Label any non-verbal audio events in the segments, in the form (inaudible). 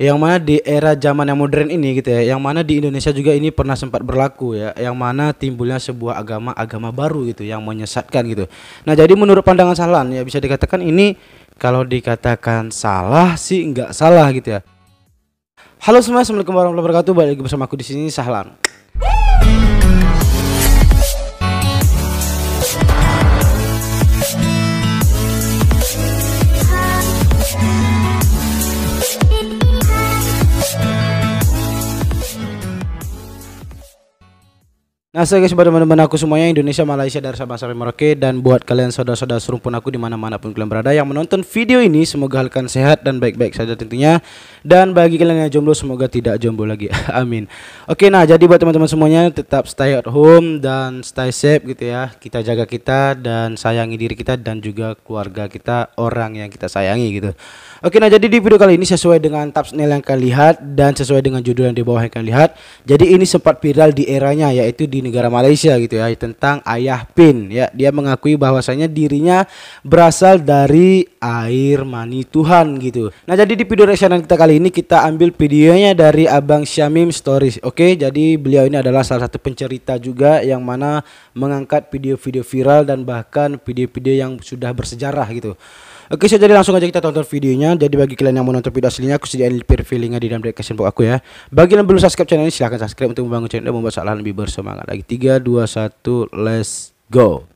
yang mana di era zaman yang modern ini gitu ya, yang mana di Indonesia juga ini pernah sempat berlaku ya, yang mana timbulnya sebuah agama-agama baru gitu yang menyesatkan gitu. Nah, jadi menurut pandangan Salan ya bisa dikatakan ini kalau dikatakan salah sih nggak salah gitu ya. Halo semua, Assalamualaikum warahmatullahi wabarakatuh. Balik lagi bersama aku di sini Sahlan. Nah, so guys, teman-teman aku semuanya Indonesia, Malaysia, dari Sabang sampai Merauke dan buat kalian saudara-saudara serumpun aku di mana-mana pun kalian berada yang menonton video ini semoga hal kalian sehat dan baik-baik saja tentunya. Dan bagi kalian yang jomblo semoga tidak jomblo lagi. (laughs) Amin. Oke, nah jadi buat teman-teman semuanya tetap stay at home dan stay safe gitu ya. Kita jaga kita dan sayangi diri kita dan juga keluarga kita, orang yang kita sayangi gitu. Oke, nah jadi di video kali ini sesuai dengan thumbnail yang kalian lihat dan sesuai dengan judul yang di bawah yang kalian lihat. Jadi ini sempat viral di eranya yaitu di negara Malaysia gitu ya tentang Ayah Pin ya dia mengakui bahwasanya dirinya berasal dari air mani Tuhan gitu. Nah jadi di video reaction kita kali ini kita ambil videonya dari Abang Syamim Stories. Oke jadi beliau ini adalah salah satu pencerita juga yang mana mengangkat video-video viral dan bahkan video-video yang sudah bersejarah gitu. Okey, so jadi langsung aja kita tonton videonya. Jadi bagi kalian yang mau nonton video aslinya, aku sediakan per feelingnya di dalam description box aku ya. Bagi yang belum subscribe channel ini, silahkan subscribe untuk membangun channel dan membuat soalan lebih bersemangat lagi. 3, 2, 1, let's go.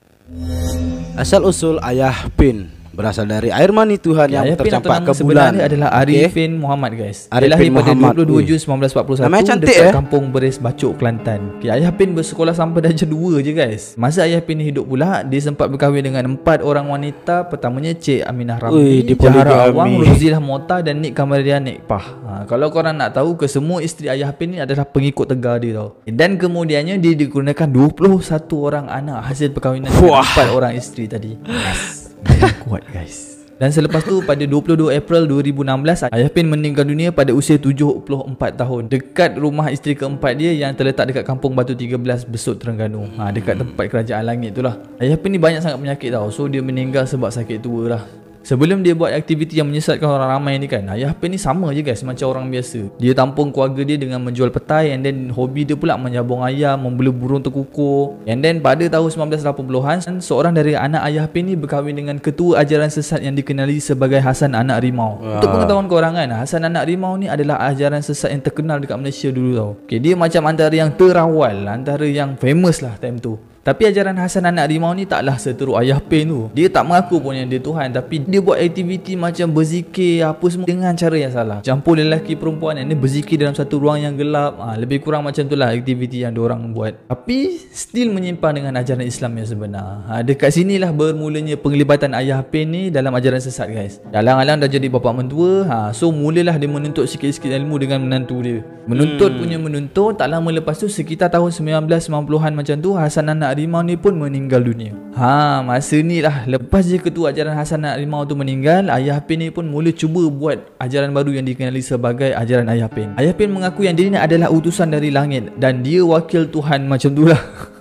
Asal usul ayah pin berasal dari air mani Tuhan okay, ya, yang tercampak ke bulan. adalah Arifin okay. Muhammad guys. Arifin Muhammad. Dia lahir pada 22 Jun 1941 Namanya cantik, eh? kampung Beris Bacuk Kelantan. Okay, ayah Pin bersekolah sampai darjah 2 je guys. Masa ayah Pin hidup pula, dia sempat berkahwin dengan empat orang wanita. Pertamanya Cik Aminah Ramli, Jahara Awang, Ruzilah Mota dan Nik Kamaria Nikpah. Ha, kalau korang nak tahu, kesemua isteri ayah Pin ni adalah pengikut tegar dia tau. Dan kemudiannya dia digunakan 21 orang anak hasil perkahwinan empat orang isteri tadi. Yes. Very kuat guys Dan selepas tu pada 22 April 2016 Ayah Pin meninggal dunia pada usia 74 tahun Dekat rumah isteri keempat dia Yang terletak dekat kampung Batu 13 Besut Terengganu ha, Dekat tempat kerajaan langit tu lah Ayah Pin ni banyak sangat penyakit tau So dia meninggal sebab sakit tua lah Sebelum dia buat aktiviti yang menyesatkan orang ramai ni kan Ayah Pan ni sama je guys macam orang biasa Dia tampung keluarga dia dengan menjual petai And then hobi dia pula menyabung ayam Membelu burung terkukur And then pada tahun 1980-an Seorang dari anak Ayah Pan ni berkahwin dengan ketua ajaran sesat Yang dikenali sebagai Hasan Anak Rimau Wah. Untuk ah. pengetahuan korang kan Hasan Anak Rimau ni adalah ajaran sesat yang terkenal dekat Malaysia dulu tau okay, Dia macam antara yang terawal Antara yang famous lah time tu tapi ajaran Hasan anak rimau ni taklah seteruk ayah pain tu. Dia tak mengaku pun yang dia Tuhan tapi dia buat aktiviti macam berzikir apa semua dengan cara yang salah. Campur lelaki perempuan yang ni berzikir dalam satu ruang yang gelap. Ha, lebih kurang macam tu lah aktiviti yang orang buat. Tapi still menyimpan dengan ajaran Islam yang sebenar. Ha, dekat sinilah bermulanya penglibatan ayah pain ni dalam ajaran sesat guys. Dalang-alang dah jadi bapa mentua. Ha, so mulalah dia menuntut sikit-sikit ilmu dengan menantu dia. Menuntut hmm. punya menuntut tak lama lepas tu sekitar tahun 1990-an macam tu Hasan anak Harimau ni pun meninggal dunia Ha masa ni lah Lepas je ketua ajaran Hasanah Harimau tu meninggal Ayah Pin ni pun mula cuba buat ajaran baru yang dikenali sebagai ajaran Ayah Pin Ayah Pin mengaku yang dirinya adalah utusan dari langit Dan dia wakil Tuhan macam tu lah (laughs)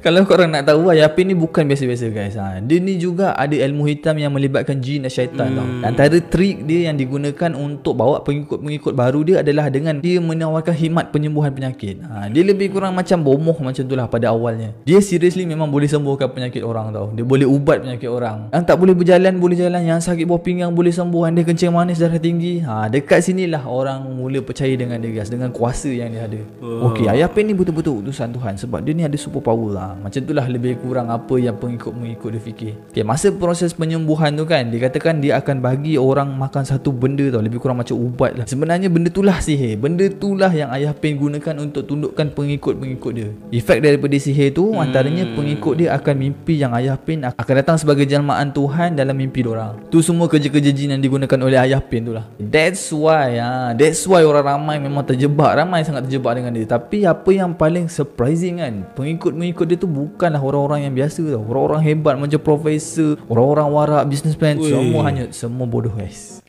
Kalau korang nak tahu ayah Apin ni bukan biasa-biasa guys ha. Dia ni juga ada ilmu hitam yang melibatkan jin dan syaitan hmm. tau. Antara trik dia yang digunakan untuk bawa pengikut-pengikut baru dia adalah Dengan dia menawarkan khidmat penyembuhan penyakit ha. Dia lebih kurang macam bomoh macam tu lah pada awalnya Dia seriously memang boleh sembuhkan penyakit orang tau Dia boleh ubat penyakit orang Yang tak boleh berjalan boleh jalan Yang sakit buah pinggang boleh sembuh dia kencing manis darah tinggi ha. Dekat sinilah orang mula percaya dengan dia guys Dengan kuasa yang dia ada oh. Okay ayah Apin ni betul-betul utusan Tuhan Sebab dia ni ada super power lah Macam itulah lebih kurang apa yang pengikut-mengikut dia fikir okay, Masa proses penyembuhan tu kan Dikatakan dia akan bagi orang makan satu benda tau Lebih kurang macam ubat lah Sebenarnya benda itulah sihir Benda itulah yang Ayah Pin gunakan untuk tundukkan pengikut-pengikut dia Efek daripada sihir tu hmm. Antaranya pengikut dia akan mimpi yang Ayah Pin Akan datang sebagai jelmaan Tuhan dalam mimpi orang. Tu semua kerja-kerja jin yang digunakan oleh Ayah Pin tu lah That's why ha. That's why orang ramai memang terjebak Ramai sangat terjebak dengan dia Tapi apa yang paling surprising kan Pengikut Mengikut dia tu bukanlah orang-orang yang biasa tau. Orang-orang hebat macam profesor, orang-orang warak, business businessman semua hanya semua bodoh guys.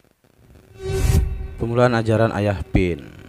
Pemulaan ajaran Ayah Pin.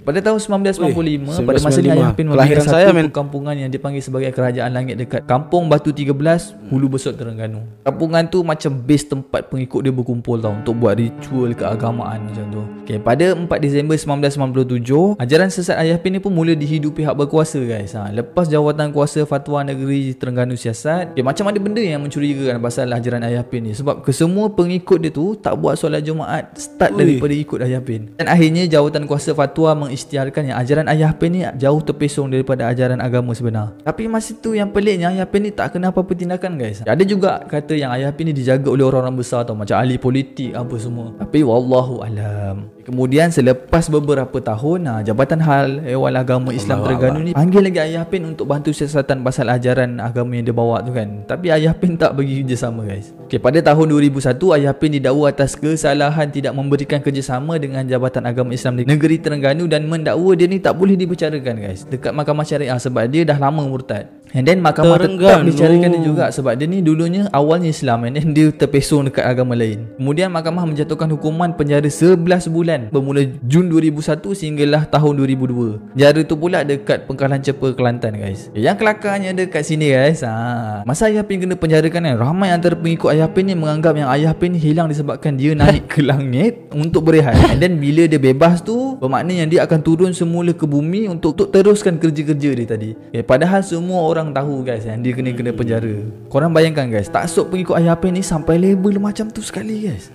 Pada tahun 1995 Ui, pada masa 1995, ni Ayampin memiliki satu saya, perkampungan yang dipanggil sebagai kerajaan langit dekat Kampung Batu 13 Hulu Besut Terengganu. Kampungan tu macam base tempat pengikut dia berkumpul tau untuk buat ritual keagamaan macam tu. Okay, pada 4 Disember 1997, ajaran sesat ayah pin ni pun mula dihidupi hak berkuasa guys. Ha, lepas jawatan kuasa Fatwa Negeri Terengganu Siasat, okay, macam ada benda yang mencurigakan pasal ajaran ayah pin ni sebab kesemua pengikut dia tu tak buat solat Jumaat start Ui. daripada ikut ayah pin Dan akhirnya jawatan kuasa Fatwa meng- mengisytiharkan yang ajaran Ayah Pin ni jauh terpesong daripada ajaran agama sebenar. Tapi masa tu yang peliknya Ayah Pin ni tak kena apa-apa tindakan guys. Ada juga kata yang Ayah Pin ni dijaga oleh orang-orang besar tau macam ahli politik apa semua. Tapi wallahu alam. Kemudian selepas beberapa tahun ha, Jabatan Hal Ehwal Agama Allah Islam Terengganu ni Panggil lagi Ayah Pin untuk bantu siasatan pasal ajaran agama yang dia bawa tu kan Tapi Ayah Pin tak bagi kerjasama guys okay, Pada tahun 2001 Ayah Pin didakwa atas kesalahan Tidak memberikan kerjasama dengan Jabatan Agama Islam di Negeri Terengganu Dan mendakwa dia ni tak boleh dibicarakan guys Dekat mahkamah syariah sebab dia dah lama murtad And then mahkamah tetap dicarikan dia juga sebab dia ni dulunya awalnya Islam and then dia terpesong dekat agama lain. Kemudian mahkamah menjatuhkan hukuman penjara 11 bulan bermula Jun 2001 sehinggalah tahun 2002. Penjara tu pula dekat pengkalan cepa Kelantan guys. Eh, yang kelakarnya dekat sini guys. Ha. Masa Ayah Pin kena penjarakan kan, ramai antara pengikut Ayah Pin ni menganggap yang Ayah Pin hilang disebabkan dia naik (laughs) ke langit untuk berehat. And then bila dia bebas tu, bermakna yang dia akan turun semula ke bumi untuk, untuk teruskan kerja-kerja dia tadi. Okay, eh, padahal semua orang korang tahu guys yang eh, dia kena kena penjara. Korang bayangkan guys, tak sok pengikut ayah apa ni sampai level macam tu sekali guys.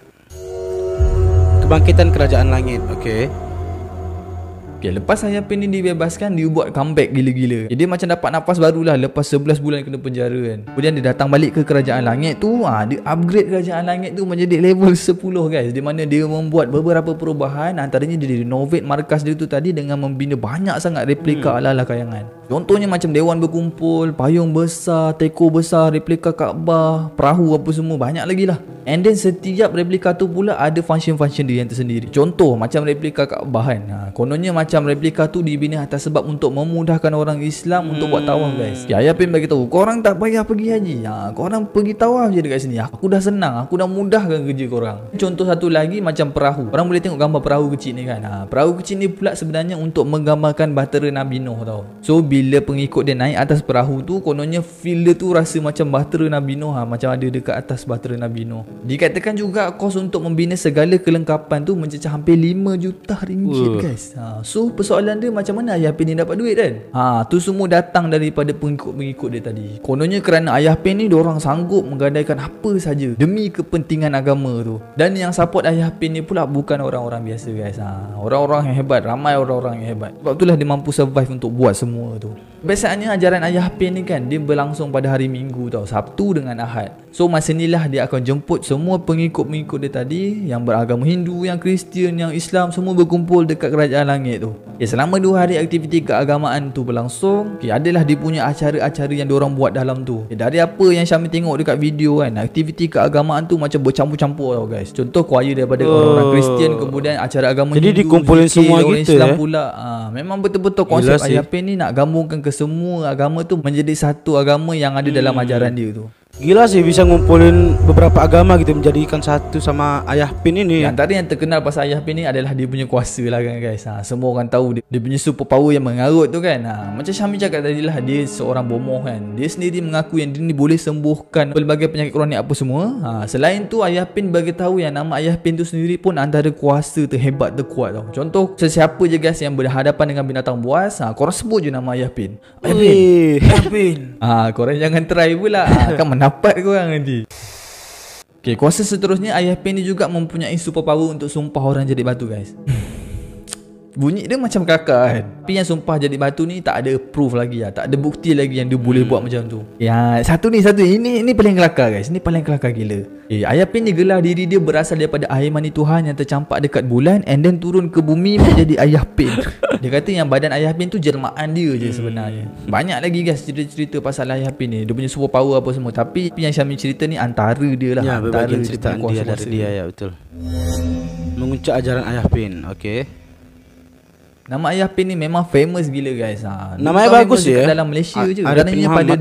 Kebangkitan kerajaan langit. okay. Okay, lepas ayah pin ni dibebaskan dia buat comeback gila-gila. Jadi dia macam dapat nafas barulah lepas 11 bulan kena penjara kan. Kemudian dia datang balik ke kerajaan langit tu, ah ha, dia upgrade kerajaan langit tu menjadi level 10 guys. Di mana dia membuat beberapa perubahan antaranya dia renovate markas dia tu tadi dengan membina banyak sangat replika hmm. ala-ala kayangan. Contohnya macam dewan berkumpul, payung besar, teko besar, replika Kaabah, perahu apa semua, banyak lagi lah. And then setiap replika tu pula ada function-function dia yang tersendiri. Contoh macam replika Kaabah kan. Ha, kononnya macam replika tu dibina atas sebab untuk memudahkan orang Islam hmm. untuk buat tawaf hmm. guys. Ya, ya Pim bagi tahu, korang tak payah pergi haji. Ha, korang pergi tawaf je dekat sini. Aku dah senang, aku dah mudahkan kerja korang. Contoh satu lagi macam perahu. Orang boleh tengok gambar perahu kecil ni kan. Ha, perahu kecil ni pula sebenarnya untuk menggambarkan bahtera Nabi Nuh tau. So, bila pengikut dia naik atas perahu tu kononnya feel dia tu rasa macam bahtera Nabi Noah macam ada dekat atas bahtera Nabi Noah dikatakan juga kos untuk membina segala kelengkapan tu mencecah hampir 5 juta ringgit uh. guys ha, so persoalan dia macam mana ayah Pin ni dapat duit kan ha, tu semua datang daripada pengikut-pengikut dia tadi kononnya kerana ayah Pin ni orang sanggup menggadaikan apa saja demi kepentingan agama tu dan yang support ayah Pin ni pula bukan orang-orang biasa guys ha, orang-orang yang hebat ramai orang-orang yang hebat sebab itulah dia mampu survive untuk buat semua Criador. Biasanya ajaran Ayah Pin ni kan dia berlangsung pada hari Minggu tau, Sabtu dengan Ahad. So masa inilah dia akan jemput semua pengikut-pengikut dia tadi yang beragama Hindu, yang Kristian, yang Islam semua berkumpul dekat kerajaan langit tu. Ya selama 2 hari aktiviti keagamaan tu berlangsung, okay, ya, adalah dia punya acara-acara yang diorang buat dalam tu. Ya, dari apa yang Syamil tengok dekat video kan, aktiviti keagamaan tu macam bercampur-campur tau guys. Contoh choir daripada uh, orang-orang Kristian kemudian acara agama Jadi Hindu, dikumpulin semua kita Islam eh? pula. Ha, memang betul-betul konsep Ayah Pin ni nak gabungkan kes semua agama tu menjadi satu agama yang ada hmm. dalam ajaran dia tu. Gila sih bisa ngumpulin beberapa agama gitu menjadikan satu sama Ayah Pin ini. Yang tadi yang terkenal pasal Ayah Pin ini adalah dia punya kuasa lah kan guys. Ha, semua orang tahu dia, dia punya super power yang mengarut tu kan. Ha, macam Syami cakap tadi lah dia seorang bomoh kan. Dia sendiri mengaku yang dia ni boleh sembuhkan pelbagai penyakit kronik apa semua. Ha, selain tu Ayah Pin bagi tahu yang nama Ayah Pin tu sendiri pun antara kuasa terhebat terkuat tau. Contoh sesiapa je guys yang berhadapan dengan binatang buas, ha, korang sebut je nama Ayah Pin. Ayah Pin. Ayah Pin. (laughs) Ha, korang jangan try pula. Ha, kan menang rapat korang nanti Okay kuasa seterusnya Ayah Pain ni juga mempunyai superpower untuk sumpah orang jadi batu guys (laughs) Bunyi dia macam kakak kan Tapi yang sumpah jadi batu ni Tak ada proof lagi lah Tak ada bukti lagi Yang dia boleh hmm. buat macam tu Ya satu ni satu Ini ini paling kelakar guys Ini paling kelakar gila Eh ayah pin ni gelar diri dia Berasal daripada air mani Tuhan Yang tercampak dekat bulan And then turun ke bumi Menjadi ayah pin (laughs) Dia kata yang badan ayah pin tu Jelmaan dia je hmm. sebenarnya Banyak lagi guys Cerita-cerita pasal ayah pin ni Dia punya super power apa semua Tapi yang Syami cerita ni Antara dia lah ya, Antara cerita dia, dia, dia, dia, dia, dia, dia, dia, dia, dia, dia, Nama ayah Pin ni memang famous gila guys. Ha. Nama ayah bagus je. Eh. Dalam Malaysia A- je. Katanya pada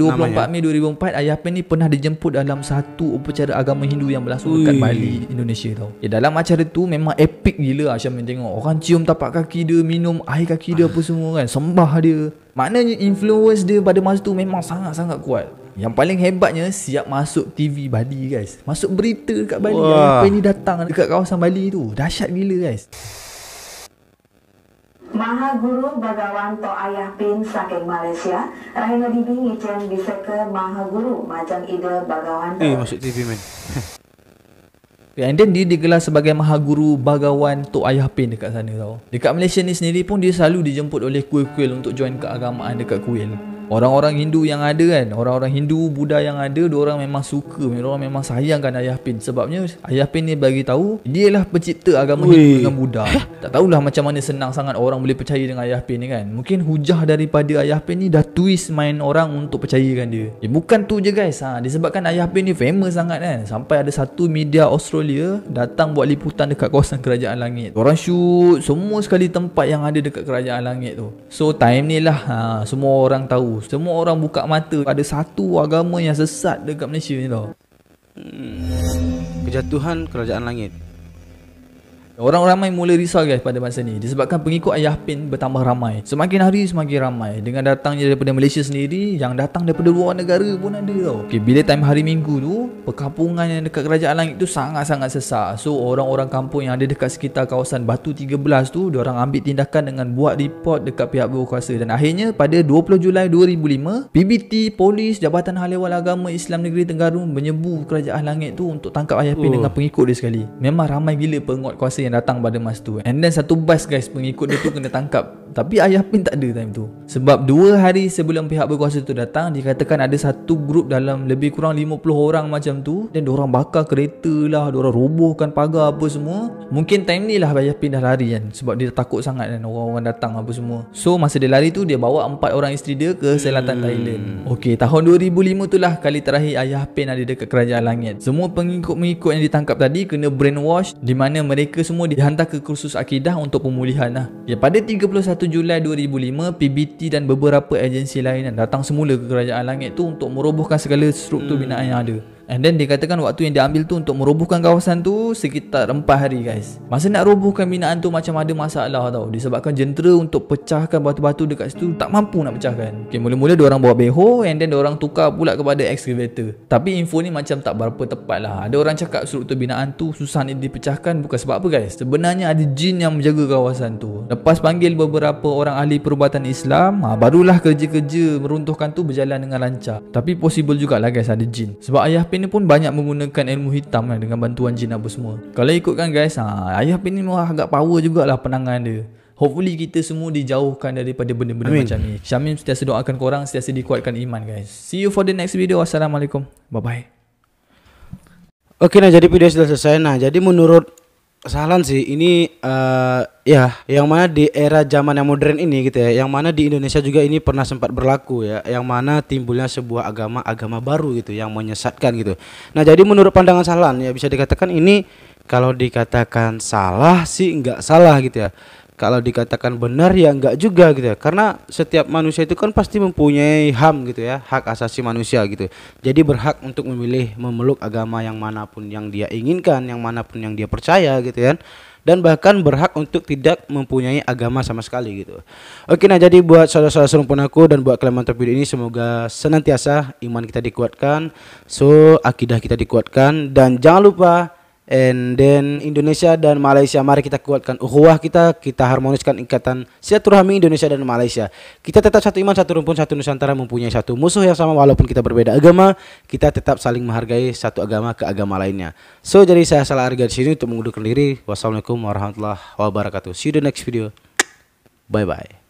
24 Mei 2004 ayah Pin ni pernah dijemput dalam satu upacara agama Hindu yang berlangsung dekat Bali, Indonesia tau. Ya dalam acara tu memang epic gila Asyam tengok. Orang cium tapak kaki dia, minum air kaki dia apa ah. semua kan. Sembah dia. Maknanya influence dia pada masa tu memang sangat-sangat kuat. Yang paling hebatnya siap masuk TV Bali guys. Masuk berita dekat Bali. Wah. Apa ni datang dekat kawasan Bali tu. Dahsyat gila guys. Maha Guru Bagawanto Ayah Pin saking Malaysia Rahina Dibi ngicen bisa ke Maha Guru macam ide Bagawanto Eh masuk TV men (laughs) And then dia digelar sebagai Mahaguru Bagawan Tok Ayah Pin dekat sana tau Dekat Malaysia ni sendiri pun dia selalu dijemput oleh kuil-kuil untuk join keagamaan dekat kuil Orang-orang Hindu yang ada kan Orang-orang Hindu Buddha yang ada orang memang suka orang memang sayangkan Ayah Pin Sebabnya Ayah Pin ni bagi tahu Dia lah pencipta agama Hindu dengan Buddha Tak tahulah macam mana senang sangat Orang boleh percaya dengan Ayah Pin ni kan Mungkin hujah daripada Ayah Pin ni Dah twist main orang untuk percayakan dia Ya bukan tu je guys ha, Disebabkan Ayah Pin ni famous sangat kan Sampai ada satu media Australia Datang buat liputan dekat kawasan Kerajaan Langit Orang shoot semua sekali tempat yang ada dekat Kerajaan Langit tu So time ni lah ha, Semua orang tahu semua orang buka mata Ada satu agama yang sesat dekat Malaysia ni tau hmm. Kejatuhan Kerajaan Langit Orang ramai mula risau guys pada masa ni disebabkan pengikut Ayah Pin bertambah ramai. Semakin hari semakin ramai dengan datangnya daripada Malaysia sendiri yang datang daripada luar negara pun ada tau. Okey bila time hari Minggu tu perkampungan yang dekat kerajaan langit tu sangat-sangat sesak. So orang-orang kampung yang ada dekat sekitar kawasan Batu 13 tu orang ambil tindakan dengan buat report dekat pihak berkuasa dan akhirnya pada 20 Julai 2005 PBT Polis Jabatan Hal Ehwal Agama Islam Negeri Tenggarum menyebu kerajaan langit tu untuk tangkap Ayah Pin uh. dengan pengikut dia sekali. Memang ramai gila penguat kuasa yang datang pada masa tu And then satu bas guys Pengikut dia tu kena tangkap tapi ayah pun tak ada time tu Sebab dua hari sebelum pihak berkuasa tu datang Dikatakan ada satu grup dalam lebih kurang 50 orang macam tu Dan orang bakar kereta lah orang rubuhkan pagar apa semua Mungkin time ni lah ayah pindah lari kan Sebab dia takut sangat kan orang-orang datang apa semua So masa dia lari tu dia bawa empat orang isteri dia ke selatan hmm. Thailand Okay tahun 2005 tu lah kali terakhir ayah Pin ada dekat kerajaan langit Semua pengikut-pengikut yang ditangkap tadi kena brainwash Di mana mereka semua dihantar ke kursus akidah untuk pemulihan lah Ya pada 31 1 Julai 2005 PBT dan beberapa agensi lain datang semula ke Kerajaan Langit tu untuk merobohkan segala struktur hmm. binaan yang ada. And then dikatakan waktu yang diambil tu untuk merubuhkan kawasan tu sekitar 4 hari guys. Masa nak rubuhkan binaan tu macam ada masalah tau. Disebabkan jentera untuk pecahkan batu-batu dekat situ tak mampu nak pecahkan. Okay, mula-mula orang bawa beho and then orang tukar pula kepada excavator. Tapi info ni macam tak berapa tepat lah. Ada orang cakap struktur binaan tu susah ni dipecahkan bukan sebab apa guys. Sebenarnya ada jin yang menjaga kawasan tu. Lepas panggil beberapa orang ahli perubatan Islam, ha, barulah kerja-kerja meruntuhkan tu berjalan dengan lancar. Tapi possible jugalah guys ada jin. Sebab ayah Pin ni pun banyak menggunakan ilmu hitam lah dengan bantuan jin apa semua. Kalau ikutkan guys, ha, Ayah Pin ni memang agak power jugalah penangan dia. Hopefully kita semua dijauhkan daripada benda-benda macam ni. Syamim setiap sedoakan korang, sentiasa dikuatkan iman guys. See you for the next video. Assalamualaikum. Bye-bye. Okay nah jadi video sudah selesai. Nah jadi menurut kesalahan sih ini uh, ya yang mana di era zaman yang modern ini gitu ya yang mana di Indonesia juga ini pernah sempat berlaku ya yang mana timbulnya sebuah agama agama baru gitu yang menyesatkan gitu nah jadi menurut pandangan Salan ya bisa dikatakan ini kalau dikatakan salah sih nggak salah gitu ya kalau dikatakan benar ya enggak juga gitu ya karena setiap manusia itu kan pasti mempunyai HAM gitu ya hak asasi manusia gitu jadi berhak untuk memilih memeluk agama yang manapun yang dia inginkan yang manapun yang dia percaya gitu ya. dan bahkan berhak untuk tidak mempunyai agama sama sekali gitu oke nah jadi buat saudara-saudara serumpun aku dan buat kalian mantap video ini semoga senantiasa iman kita dikuatkan so akidah kita dikuatkan dan jangan lupa And then Indonesia dan Malaysia mari kita kuatkan ukhuwah kita, kita harmoniskan ikatan silaturahmi Indonesia dan Malaysia. Kita tetap satu iman, satu rumpun, satu nusantara mempunyai satu musuh yang sama walaupun kita berbeda agama, kita tetap saling menghargai satu agama ke agama lainnya. So jadi saya salah harga di sini untuk mengundurkan diri. Wassalamualaikum warahmatullahi wabarakatuh. See you the next video. Bye bye.